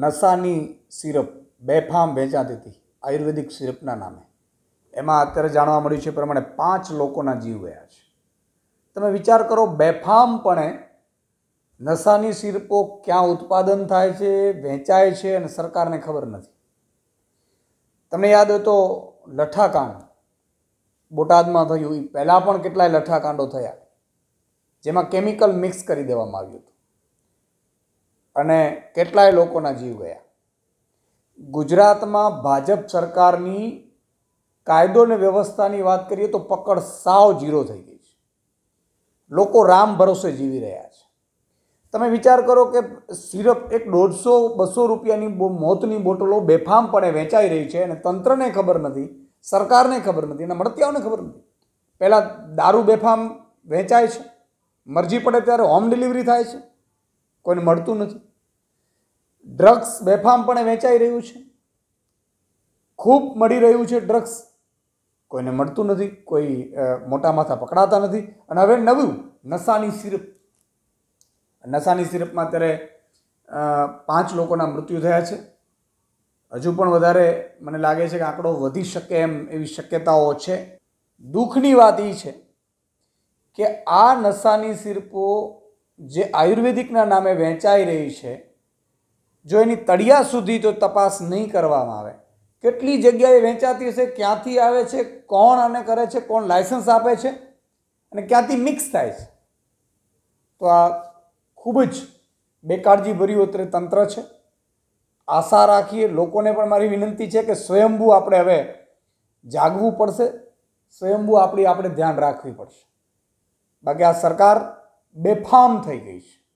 નશાની syrup બેફામ વેચાતી હતી આયુર્વેદિક સિરપના નામે એમાં અત્યારે જાણવા મળ્યું છે એ પ્રમાણે પાંચ લોકોના જીવ ગયા છે તમે વિચાર કરો બેફામ પણે નશાની સિરપો ક્યાં ઉત્પાદન થાય છે વેચાય છે અને સરકારને ખબર નથી તમને યાદ હોય તો લઠ્ઠાકાંડ બોટાદમાં થયું એ પહેલાં પણ કેટલાય લઠ્ઠાકાંડો થયા જેમાં કેમિકલ મિક્સ કરી દેવામાં આવ્યું હતું અને કેટલાય લોકોના જીવ ગયા ગુજરાતમાં ભાજપ સરકારની કાયદો અને વ્યવસ્થાની વાત કરીએ તો પકડ સાવ જીરો થઈ ગઈ છે લોકો રામ ભરોસે જીવી રહ્યા છે તમે વિચાર કરો કે સિરપ એક દોઢસો બસો રૂપિયાની મોતની બોટલો બેફામપણે વેચાઈ રહી છે અને તંત્રને ખબર નથી સરકારને ખબર નથી અને મળતિયાઓને ખબર નથી પહેલાં દારૂ બેફામ વેચાય છે મરજી પડે ત્યારે હોમ ડિલિવરી થાય છે કોઈને મળતું નથી ડ્રગ્સ બેફામપણે વેચાઈ રહ્યું છે ખૂબ મળી રહ્યું છે ડ્રગ્સ કોઈને મળતું નથી કોઈ મોટા માથા પકડાતા નથી અને હવે નવું નશાની સિરપ નશાની સિરપમાં અત્યારે પાંચ લોકોના મૃત્યુ થયા છે હજુ પણ વધારે મને લાગે છે કે આંકડો વધી શકે એમ એવી શક્યતાઓ છે દુઃખની વાત એ છે કે આ નશાની સિરપો જે આયુર્વેદિકના નામે વહેંચાઈ રહી છે જો એની તળિયા સુધી તો તપાસ નહીં કરવામાં આવે કેટલી જગ્યાએ વેચાતી હશે ક્યાંથી આવે છે કોણ આને કરે છે કોણ લાયસન્સ આપે છે અને ક્યાંથી મિક્સ થાય છે તો આ ખૂબ જ બેકાળજીભર્યું અત્રે તંત્ર છે આશા રાખીએ લોકોને પણ મારી વિનંતી છે કે સ્વયંભૂ આપણે હવે જાગવું પડશે સ્વયંભૂ આપણી આપણે ધ્યાન રાખવી પડશે બાકી આ સરકાર બેફામ થઈ ગઈ છે